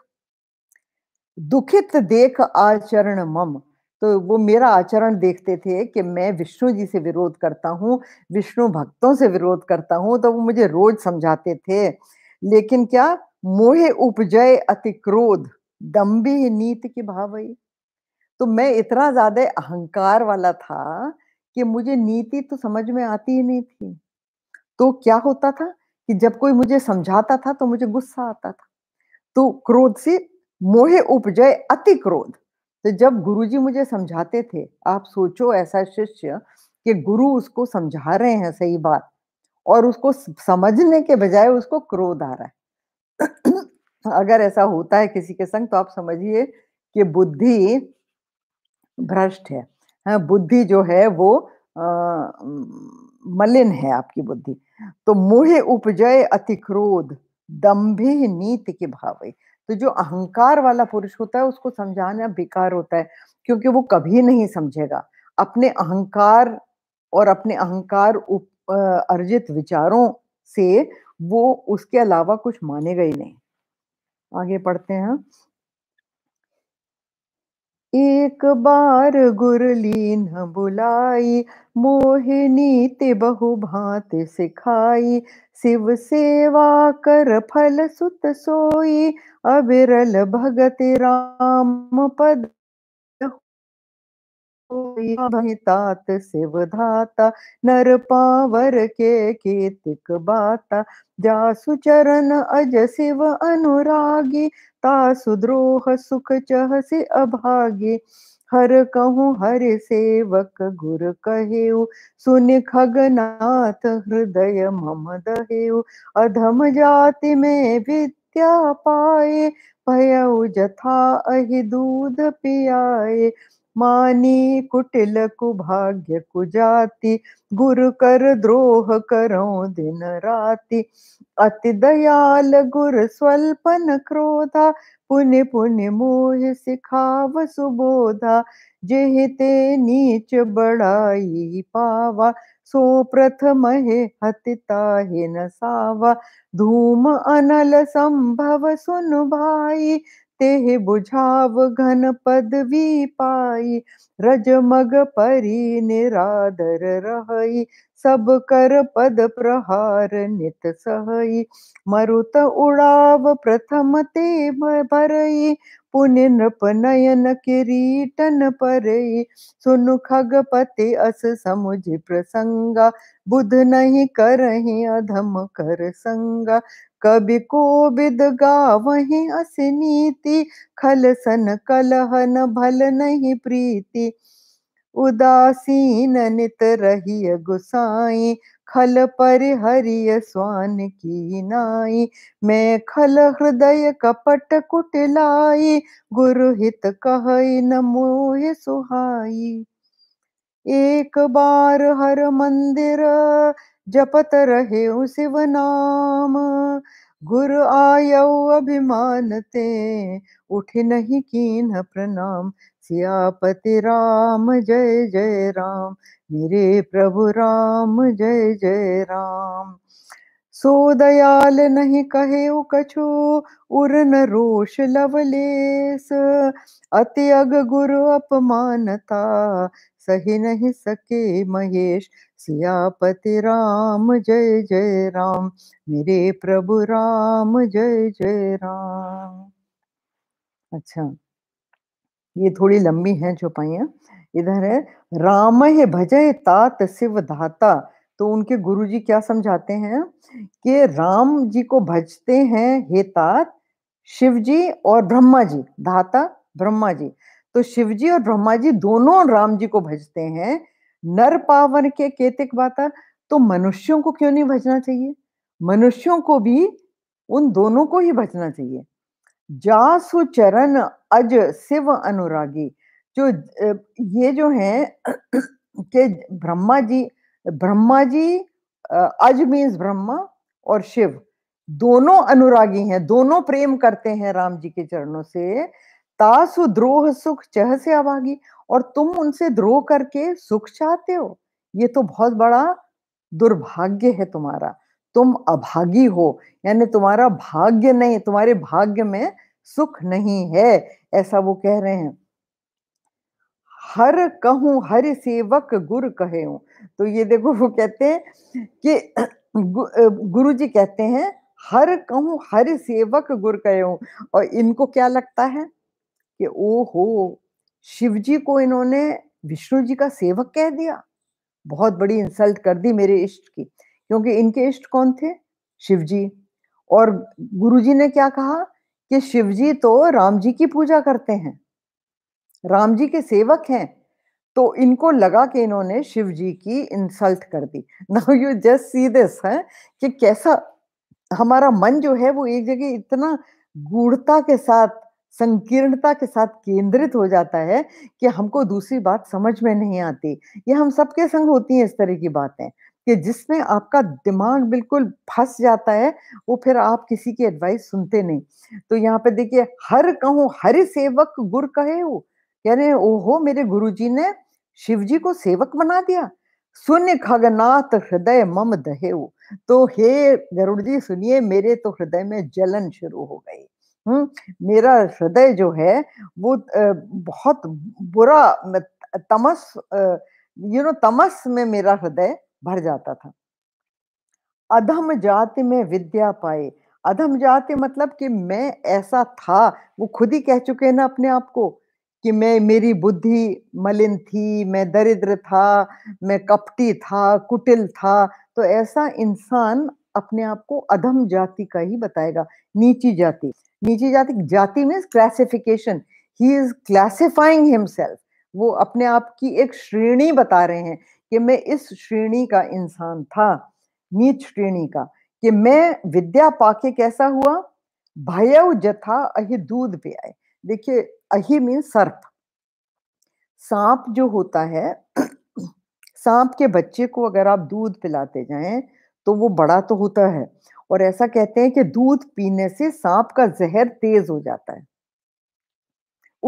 दुखित देख आचरण मम तो वो मेरा आचरण देखते थे कि मैं विष्णु जी से विरोध करता हूँ विष्णु भक्तों से विरोध करता हूँ तो वो मुझे रोज समझाते थे लेकिन क्या मोहे उपजय अति क्रोध दम्बी नीति की भावई तो मैं इतना ज्यादा अहंकार वाला था कि मुझे नीति तो समझ में आती ही नहीं थी तो क्या होता था कि जब कोई मुझे समझाता था तो मुझे गुस्सा आता था तो क्रोध से मोहे उपजय अति क्रोध तो जब गुरुजी मुझे समझाते थे आप सोचो ऐसा शिष्य कि गुरु उसको समझा रहे हैं सही बात और उसको समझने के बजाय उसको क्रोध आ रहा है अगर ऐसा होता है किसी के संग तो आप समझिए कि बुद्धि भ्रष्ट है हाँ, बुद्धि जो है वो आ, मलिन है आपकी बुद्धि तो मुहे उपजय अतिक्रोध दम्भी नीति के भावे तो जो अहंकार वाला पुरुष होता है उसको समझाना बेकार होता है क्योंकि वो कभी नहीं समझेगा अपने अहंकार और अपने अहंकार उप, अर्जित विचारों से वो उसके अलावा कुछ मानेगा ही नहीं आगे पढ़ते हैं एक बार गुरलीन बुलाई मोहिनी ते बहु भांत सिखाई शिव सेवा कर फल सुत सोई अविरल भगत राम पद महितात शिव धाता नर पावर के कीतिक बाता जासु चरण अज शिव अनुरागी तासु द्रोह सुख चहसी अभागी हर कहूँ हर सेवक गुर कहेऊ सुन खगनाथ हृदय मम दहेऊ अधम जाति में विद्या पाए भयउ जथा अहि दूध पियाए मानी कुटिल कु भाग्य कु जाति गुरु कर द्रोह करो दिन राति अति दयाल गुर स्वल्पन क्रोधा पुनि पुनि मोह सिखाव सुबोधा जेहते नीच बड़ाई पावा सो प्रथम हे हतिता हे न सावा धूम अनल संभव सुन भाई तेह बुझाव घन पदवी पाई रज मग परी निरादर रही सब कर पद प्रहार नित सहई मरुत उड़ाव प्रथम ते भरई पुण्य नृप नयन किरीटन पर खग पति अस समुझ प्रसंगा बुध नहीं करही अधम कर संगा कभी को विद गावही अस नीति खलसन कलहन भल नहीं प्रीति उदासीन नित रही गुसाई खल पर हरिय स्वान की नाई मैं खल हृदय कपट कुटिलाई हित कह न सुहाई एक बार हर मंदिर जपत रहे शिव नाम गुर आयो ते उठ नहीं की न प्रणाम सियापति राम जय जय राम मेरे प्रभु राम जय जय राम सो दयाल नहीं कहे कछु उरन रोष लवलेस अति अग गुरु अपमानता सही नहीं सके महेश सियापति राम जय जय राम मेरे प्रभु राम जय जय राम अच्छा ये थोड़ी लंबी है चौपाइयाँ इधर है राम है भजय तात शिव धाता तो उनके गुरु जी क्या समझाते हैं कि राम जी को भजते हैं हे तात शिव जी और ब्रह्मा जी धाता ब्रह्मा जी तो शिव जी और ब्रह्मा जी दोनों राम जी को भजते हैं नर पावन के केतिक बाता तो मनुष्यों को क्यों नहीं भजना चाहिए मनुष्यों को भी उन दोनों को ही भजना चाहिए जासु चरण अज शिव अनुरागी जो ये जो है के ब्रह्मा जी ब्रह्मा जी अज मीन्स ब्रह्मा और शिव दोनों अनुरागी हैं दोनों प्रेम करते हैं राम जी के चरणों से तासु द्रोह सुख चह से अभागी और तुम उनसे द्रोह करके सुख चाहते हो ये तो बहुत बड़ा दुर्भाग्य है तुम्हारा तुम अभागी हो यानी तुम्हारा भाग्य नहीं तुम्हारे भाग्य में सुख नहीं है ऐसा वो कह रहे हैं हर कहूं हर सेवक गुर कहे हूं तो ये देखो वो कहते हैं कि गुरु जी कहते हैं हर कहूं हर सेवक गुर कहे हूं और इनको क्या लगता है कि ओ हो शिव जी को इन्होंने विष्णु जी का सेवक कह दिया बहुत बड़ी इंसल्ट कर दी मेरे इष्ट की क्योंकि इनके इष्ट कौन थे शिव जी और गुरु जी ने क्या कहा कि शिव जी तो राम जी की पूजा करते हैं राम जी के सेवक हैं तो इनको लगा कि इन्होंने शिव जी की इंसल्ट कर दी now you just see this है कि कैसा हमारा मन जो है वो एक जगह इतना गूढ़ता के साथ संकीर्णता के साथ केंद्रित हो जाता है कि हमको दूसरी बात समझ में नहीं आती ये हम सबके संग होती हैं इस तरह की बातें कि जिसमें आपका दिमाग बिल्कुल फंस जाता है वो फिर आप किसी की एडवाइस सुनते नहीं तो यहाँ पे देखिए हर कहो हर सेवक गुर कहे हो कह रहे ओहो मेरे गुरुजी ने शिव जी को सेवक बना दिया सुन खगनाथ हृदय मम दहे हो तो हे गरुड़ जी सुनिए मेरे तो हृदय में जलन शुरू हो गई हम्म मेरा हृदय जो है वो बहुत बुरा तमस यू नो तमस में मेरा हृदय भर जाता था अधम जाति में विद्या पाए अधम जाति मतलब कि मैं ऐसा था वो खुद ही कह चुके हैं ना अपने आप को कि मैं मेरी बुद्धि मलिन थी मैं दरिद्र था मैं कपटी था कुटिल था तो ऐसा इंसान अपने आप को अधम जाति का ही बताएगा नीची जाति नीची जाति जाति mean classification he is classifying himself वो अपने आप की एक श्रेणी बता रहे हैं कि मैं इस श्रेणी का इंसान था नीच श्रेणी का कि मैं विद्या पाके कैसा हुआ भयव जथा अहि दूध पे आए देखिए अहि मीन सर्प सांप जो होता है सांप के बच्चे को अगर आप दूध पिलाते जाएं तो वो बड़ा तो होता है और ऐसा कहते हैं कि दूध पीने से सांप का जहर तेज हो जाता है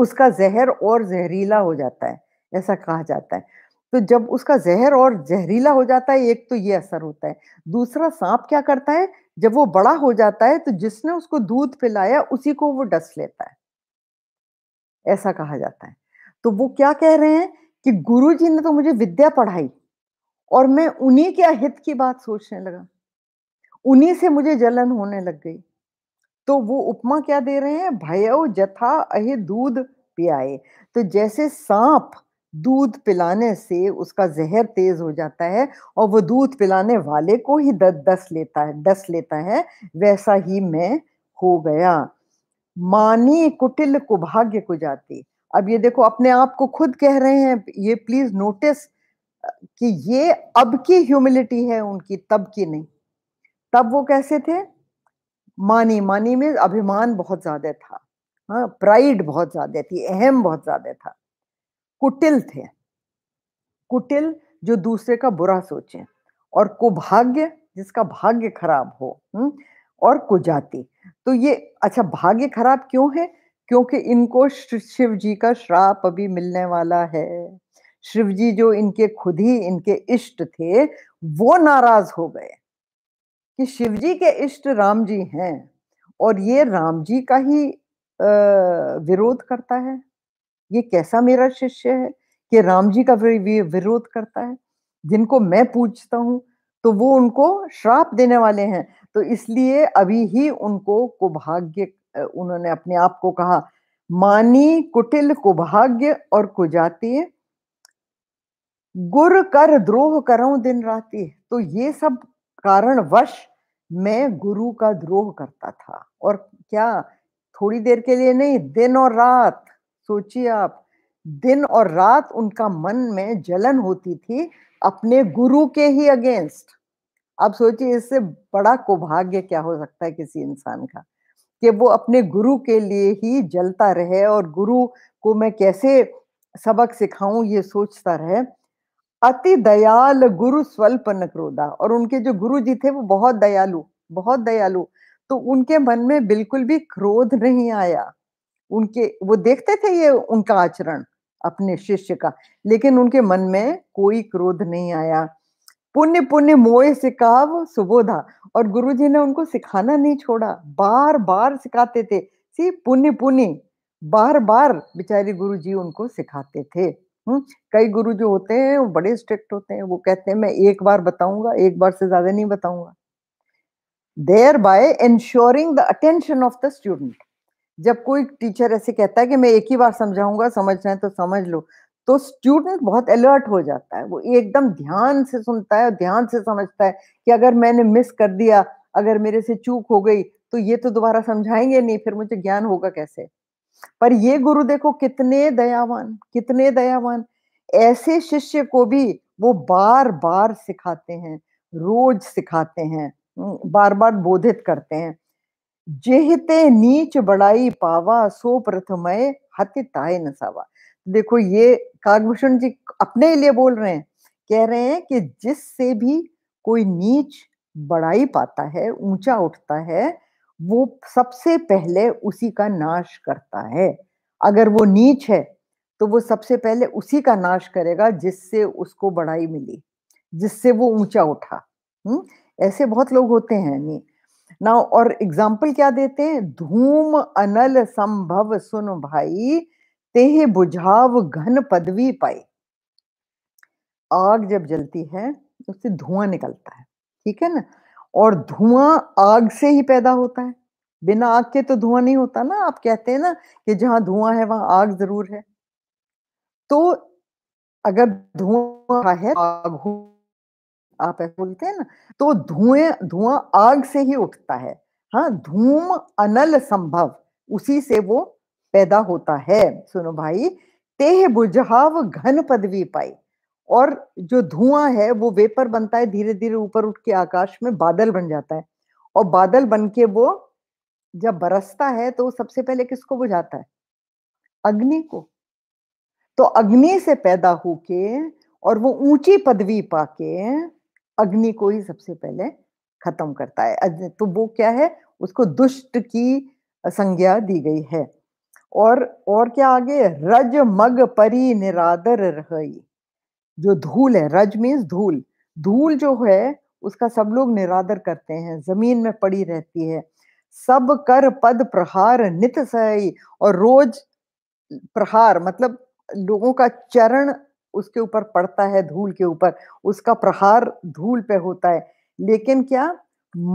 उसका जहर और जहरीला हो जाता है ऐसा कहा जाता है तो जब उसका जहर और जहरीला हो जाता है एक तो ये असर होता है दूसरा सांप क्या करता है जब वो बड़ा हो जाता है तो जिसने उसको दूध पिलाया उसी को वो डस लेता है ऐसा कहा जाता है तो वो क्या कह रहे हैं कि गुरु जी ने तो मुझे विद्या पढ़ाई और मैं उन्हीं के अहित की बात सोचने लगा उन्हीं से मुझे जलन होने लग गई तो वो उपमा क्या दे रहे हैं भयो जथा अहि दूध पियाए तो जैसे सांप दूध पिलाने से उसका जहर तेज हो जाता है और वो दूध पिलाने वाले को ही दस दस लेता है डस लेता है वैसा ही मैं हो गया मानी कुटिल कुभाग्य को जाती अब ये देखो अपने आप को खुद कह रहे हैं ये प्लीज नोटिस कि ये अब की ह्यूमिलिटी है उनकी तब की नहीं तब वो कैसे थे मानी मानी में अभिमान बहुत ज्यादा था हाँ प्राइड बहुत ज्यादा थी अहम बहुत ज्यादा था कुटिल थे कुटिल जो दूसरे का बुरा सोचे और कुभाग्य जिसका भाग्य खराब हो हुँ? हम्म, और कुजाति तो ये अच्छा भाग्य खराब क्यों है क्योंकि इनको शिव जी का श्राप अभी मिलने वाला है शिव जी जो इनके खुद ही इनके इष्ट थे वो नाराज हो गए कि शिव जी के इष्ट राम जी हैं और ये राम जी का ही विरोध करता है ये कैसा मेरा शिष्य है कि राम जी का विरोध करता है जिनको मैं पूछता हूँ तो वो उनको श्राप देने वाले हैं तो इसलिए अभी ही उनको कुभाग्य उन्होंने अपने आप को कहा मानी कुटिल कुभाग्य और कुजाती गुर कर द्रोह करो दिन राती तो ये सब कारण वश मैं गुरु का द्रोह करता था और क्या थोड़ी देर के लिए नहीं दिन और रात सोचिए आप दिन और रात उनका मन में जलन होती थी अपने गुरु के ही अगेंस्ट आप सोचिए इससे बड़ा कुभाग्य क्या हो सकता है किसी इंसान का कि वो अपने गुरु के लिए ही जलता रहे और गुरु को मैं कैसे सबक सिखाऊं ये सोचता रहे अति दयाल गुरु स्वल्प नक्रोदा और उनके जो गुरु जी थे वो बहुत दयालु बहुत दयालु तो उनके मन में बिल्कुल भी क्रोध नहीं आया उनके वो देखते थे ये उनका आचरण अपने शिष्य का लेकिन उनके मन में कोई क्रोध नहीं आया पुण्य पुण्य मोए सिखाव सुबोधा और गुरु जी ने उनको सिखाना नहीं छोड़ा बार बार सिखाते थे सी पुण्य पुण्य बार बार बेचारे गुरु जी उनको सिखाते थे हुँ? हम्म, कई गुरु जो होते हैं वो बड़े स्ट्रिक्ट होते हैं वो कहते हैं मैं एक बार बताऊंगा एक बार से ज्यादा नहीं बताऊंगा there by ensuring the attention of the student जब कोई टीचर ऐसे कहता है कि मैं एक ही बार समझाऊंगा रहे हैं तो समझ लो तो स्टूडेंट बहुत अलर्ट हो जाता है वो एकदम ध्यान से सुनता है और ध्यान से समझता है कि अगर मैंने मिस कर दिया अगर मेरे से चूक हो गई तो ये तो दोबारा समझाएंगे नहीं फिर मुझे ज्ञान होगा कैसे पर ये गुरु देखो कितने दयावान कितने दयावान ऐसे शिष्य को भी वो बार बार सिखाते हैं रोज सिखाते हैं बार बार बोधित करते हैं जेहते नीच बड़ाई पावा सो प्रथम हति न सावा देखो ये कागभूषण जी अपने लिए बोल रहे हैं कह रहे हैं कि जिससे भी कोई नीच बड़ाई पाता है ऊंचा उठता है वो सबसे पहले उसी का नाश करता है अगर वो नीच है तो वो सबसे पहले उसी का नाश करेगा जिससे उसको बड़ाई मिली जिससे वो ऊंचा उठा हम्म ऐसे बहुत लोग होते हैं नहीं नाउ और एग्जाम्पल क्या देते हैं धूम अनल संभव सुन भाई तेह बुझाव घन पदवी पाई आग जब जलती है उससे धुआं निकलता है ठीक है ना और धुआं आग से ही पैदा होता है बिना आग के तो धुआं नहीं होता ना आप कहते हैं ना कि जहां धुआं है वहां आग जरूर है तो अगर धुआं है आग हो आप ऐसे बोलते हैं ना तो धुएं धुआं आग से ही उठता है हाँ धूम अनल संभव उसी से वो पैदा होता है सुनो भाई तेह बुझाव घन पदवी पाई और जो धुआं है वो वेपर बनता है धीरे धीरे ऊपर उठ के आकाश में बादल बन जाता है और बादल बन के वो जब बरसता है तो सबसे पहले किसको बुझाता है अग्नि को तो अग्नि से पैदा होके और वो ऊंची पदवी पाके अग्नि को ही सबसे पहले खत्म करता है तो वो क्या है उसको दुष्ट की संज्ञा दी गई है और और क्या आगे रज मग परी निरादर रही जो धूल है रज मीन्स धूल धूल जो है उसका सब लोग निरादर करते हैं जमीन में पड़ी रहती है सब कर पद प्रहार नित सही और रोज प्रहार मतलब लोगों का चरण उसके ऊपर पड़ता है धूल के ऊपर उसका प्रहार धूल पे होता है लेकिन क्या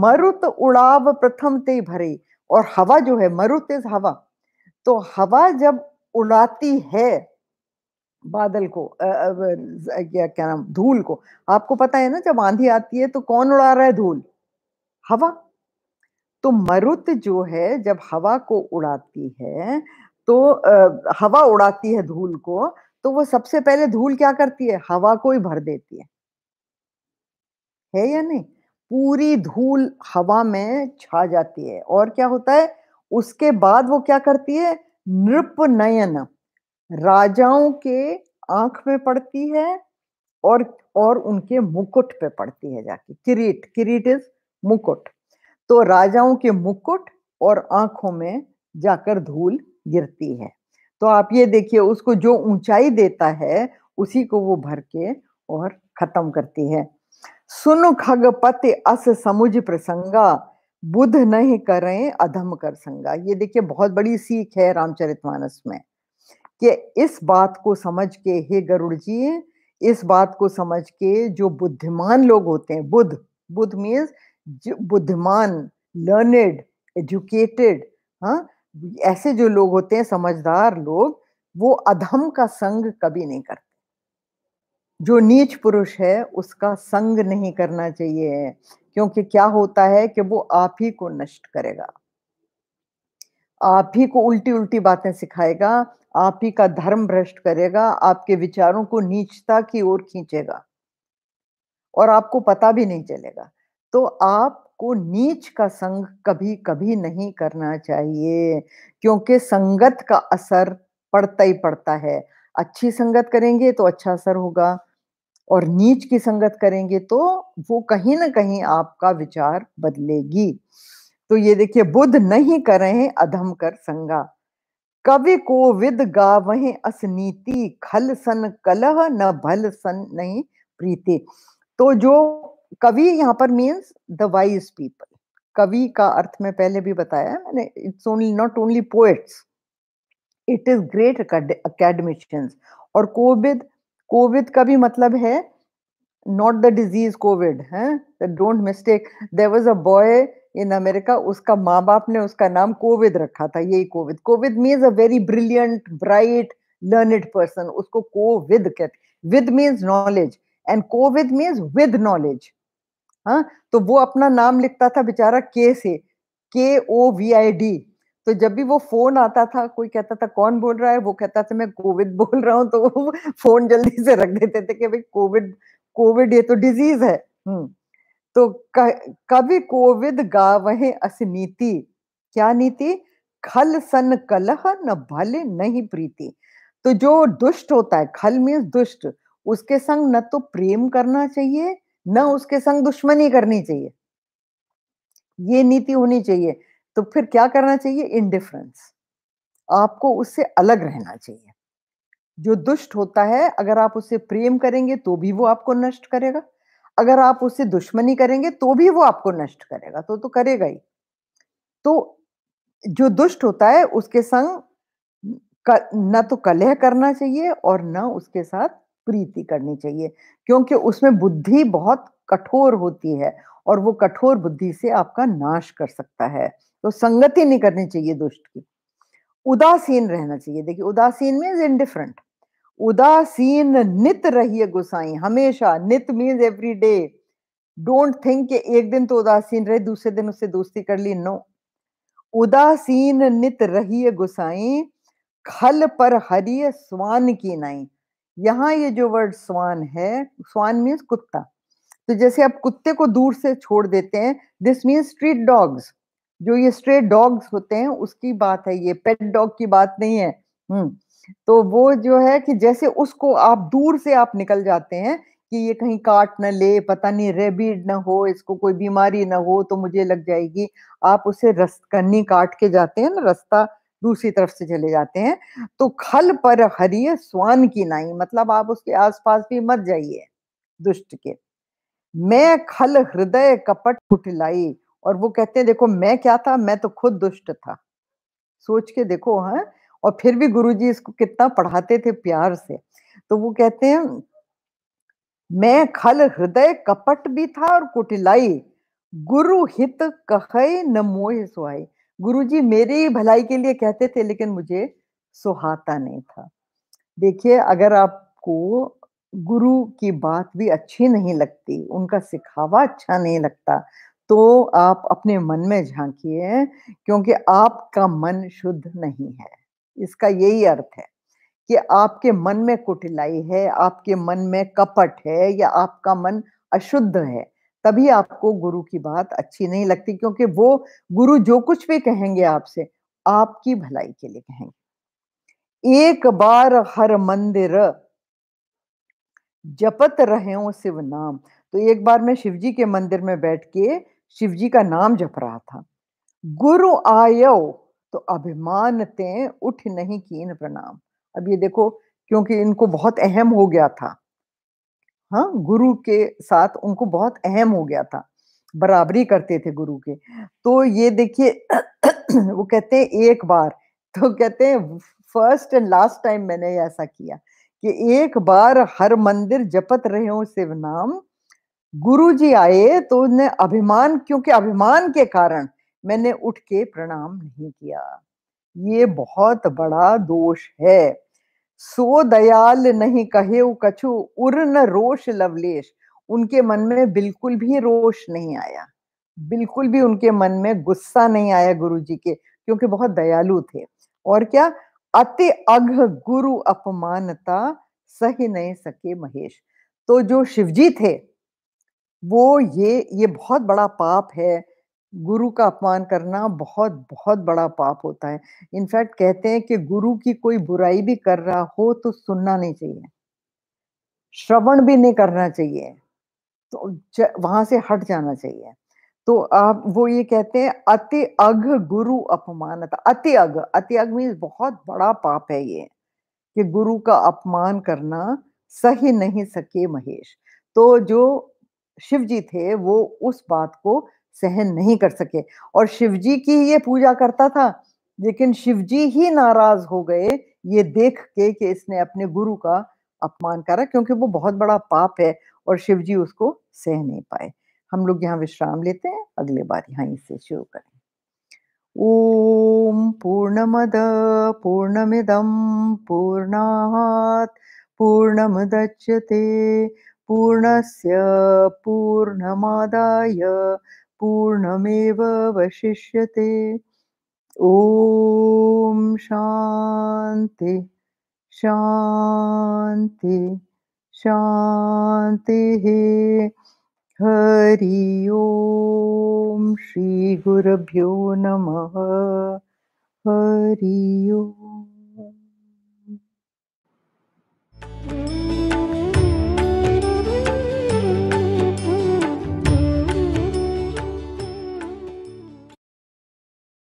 मरुत उड़ाव प्रथम ते भरे और हवा जो है मरुत इज हवा तो हवा जब उड़ाती है बादल को क्या क्या नाम धूल को आपको पता है ना जब आंधी आती है तो कौन उड़ा रहा है धूल हवा तो मरुत जो है जब हवा को उड़ाती है तो आ, हवा उड़ाती है धूल को तो वो सबसे पहले धूल क्या करती है हवा को ही भर देती है है या नहीं पूरी धूल हवा में छा जाती है और क्या होता है उसके बाद वो क्या करती है नृप नयन राजाओं के आंख में पड़ती है और और उनके मुकुट पे पड़ती है जाके किरीट किरीट इज मुकुट तो राजाओं के मुकुट और आंखों में जाकर धूल गिरती है तो आप ये देखिए उसको जो ऊंचाई देता है उसी को वो भर के और खत्म करती है सुन खगपति अस समुझ प्रसंगा बुध नहीं करें अधम कर संगा ये देखिए बहुत बड़ी सीख है रामचरितमानस में कि इस बात को समझ के हे गरुड़ जी इस बात को समझ के जो बुद्धिमान लोग होते हैं बुद्ध बुद्ध मीन्स बुद्धिमान लर्नेड एजुकेटेड हाँ ऐसे जो लोग होते हैं समझदार लोग वो अधम का संग कभी नहीं करते जो नीच पुरुष है उसका संग नहीं करना चाहिए क्योंकि क्या होता है कि वो आप ही को नष्ट करेगा आप ही को उल्टी उल्टी बातें सिखाएगा आप ही का धर्म भ्रष्ट करेगा आपके विचारों को नीचता की ओर खींचेगा और आपको पता भी नहीं चलेगा तो आप को नीच का संग कभी कभी नहीं करना चाहिए क्योंकि संगत का असर पड़ता ही पड़ता है अच्छी संगत करेंगे तो अच्छा असर होगा और नीच की संगत करेंगे तो वो कहीं ना कहीं आपका विचार बदलेगी तो ये देखिए बुद्ध नहीं करें अधम कर संगा कवि को विद गा वहे असनीति खल सन कलह न भल सन नहीं प्रीति तो जो कवि यहाँ पर मीन्स द वाइज पीपल कवि का अर्थ में पहले भी बताया मैंने it's only not only poets it is great academicians और कोविद कोविद का भी मतलब है नॉट द डिजीज कोविड है don't mistake there was a boy in America उसका माँ बाप ने उसका नाम कोविद रखा था यही कोविद कोविद means a very brilliant bright learned person उसको कोविद कहते विद मीन्स नॉलेज एंड कोविद मीन्स विद नॉलेज हाँ तो वो अपना नाम लिखता था बेचारा के से के ओ वी आई डी तो जब भी वो फोन आता था कोई कहता था कौन बोल रहा है वो कहता था मैं कोविड बोल रहा हूँ तो वो फोन जल्दी से रख देते थे कि भाई कोविड कोविड ये तो डिजीज है हम्म, तो कभी कोविद गावहे अस नीति क्या नीति खल सन कलह न भले नहीं प्रीति तो जो दुष्ट होता है खल मीन्स दुष्ट उसके संग न तो प्रेम करना चाहिए न उसके संग दुश्मनी करनी चाहिए ये नीति होनी चाहिए तो फिर क्या करना चाहिए इनडिफरेंस आपको उससे अलग रहना चाहिए जो दुष्ट होता है अगर आप उससे प्रेम करेंगे तो भी वो आपको नष्ट करेगा अगर आप उससे दुश्मनी करेंगे तो भी वो आपको नष्ट करेगा तो तो करेगा ही तो जो दुष्ट होता है उसके संग न तो कलह करना चाहिए और न उसके साथ प्रीति करनी चाहिए क्योंकि उसमें बुद्धि बहुत कठोर होती है और वो कठोर बुद्धि से आपका नाश कर सकता है तो संगति नहीं करनी चाहिए दुष्ट की उदासीन रहना चाहिए देखिए उदासीन मीन्स इनडिफरेंट उदासीन नित रहिए गुसाई हमेशा नित means every day don't think कि एक दिन तो उदासीन रहे दूसरे दिन उससे दोस्ती कर ली नो उदासीन नित रहिए गुसाई खल पर हरिय स्वान की नाई यहाँ ये जो वर्ड स्वान है स्वान मीन्स कुत्ता तो जैसे आप कुत्ते को दूर से छोड़ देते हैं दिस मीन्स स्ट्रीट डॉग्स जो ये स्ट्रे डॉग्स होते हैं उसकी बात है ये पेट डॉग की बात नहीं है हम्म तो वो जो है कि जैसे उसको आप दूर से आप निकल जाते हैं कि ये कहीं काट ना ले पता नहीं रेबिड ना हो इसको कोई बीमारी ना हो तो मुझे लग जाएगी आप उसे रस्त कन्नी काट के जाते हैं ना रास्ता दूसरी तरफ से चले जाते हैं तो खल पर हरिय स्वान की नाई मतलब आप उसके आसपास भी मत जाइए दुष्ट के मैं खल हृदय कपट लाई और वो कहते हैं देखो मैं क्या था मैं तो खुद दुष्ट था सोच के देखो हाँ और फिर भी गुरुजी इसको कितना पढ़ाते थे प्यार से तो वो कहते हैं मैं खल हृदय कपट भी था और कुटिलाई गुरु हित कहे न मोह सुहाई गुरुजी ही भलाई के लिए कहते थे लेकिन मुझे सुहाता नहीं था देखिए अगर आपको गुरु की बात भी अच्छी नहीं लगती उनका सिखावा अच्छा नहीं लगता तो आप अपने मन में झांकिए क्योंकि आपका मन शुद्ध नहीं है इसका यही अर्थ है कि आपके मन में कुटिलाई है आपके मन में कपट है या आपका मन अशुद्ध है तभी आपको गुरु की बात अच्छी नहीं लगती क्योंकि वो गुरु जो कुछ भी कहेंगे आपसे आपकी भलाई के लिए कहेंगे एक बार हर मंदिर जपत रहे हो शिव नाम तो एक बार मैं शिव जी के मंदिर में बैठ के शिव जी का नाम जप रहा था गुरु आयो तो अभिमान ते उठ नहीं कीन प्रणाम अब ये देखो क्योंकि इनको बहुत अहम हो गया था हाँ गुरु के साथ उनको बहुत अहम हो गया था बराबरी करते थे गुरु के तो ये देखिए वो कहते हैं एक बार तो कहते हैं फर्स्ट एंड लास्ट टाइम मैंने ऐसा किया कि एक बार हर मंदिर जपत रहे हो शिव नाम गुरु जी आए तो उन्हें अभिमान क्योंकि अभिमान के कारण मैंने उठ के प्रणाम नहीं किया ये बहुत बड़ा दोष है सो दयाल नहीं कहे कछु उर्न रोष लवलेश उनके मन में बिल्कुल भी रोष नहीं आया बिल्कुल भी उनके मन में गुस्सा नहीं आया गुरु जी के क्योंकि बहुत दयालु थे और क्या अति अघ गुरु अपमानता सही नहीं सके महेश तो जो शिवजी थे वो ये ये बहुत बड़ा पाप है गुरु का अपमान करना बहुत बहुत बड़ा पाप होता है इनफैक्ट कहते हैं कि गुरु की कोई बुराई भी कर रहा हो तो सुनना नहीं चाहिए श्रवण भी नहीं करना चाहिए तो वहां से हट जाना चाहिए तो आप वो ये कहते हैं अति अघ गुरु अपमान अति अघ अति अघ मीन बहुत बड़ा पाप है ये कि गुरु का अपमान करना सही नहीं सके महेश तो जो शिव जी थे वो उस बात को सहन नहीं कर सके और शिवजी की ये पूजा करता था लेकिन शिवजी ही नाराज हो गए ये देख के कि इसने अपने गुरु का अपमान करा क्योंकि वो बहुत बड़ा पाप है और शिवजी उसको सह नहीं पाए हम लोग यहाँ विश्राम लेते हैं अगले बार यहाँ इससे शुरू करें ॐ पूर्णमद पूर्णमिदं पूर्णात् पूर्णमुदच्यते पूर्णस्य पूर्णमादाय पूर्णमेव वशिष्यते ॐ शान्ति शान्ति शान्तिः हरि ओं श्रीगुरुभ्यो नमः हरि ओम्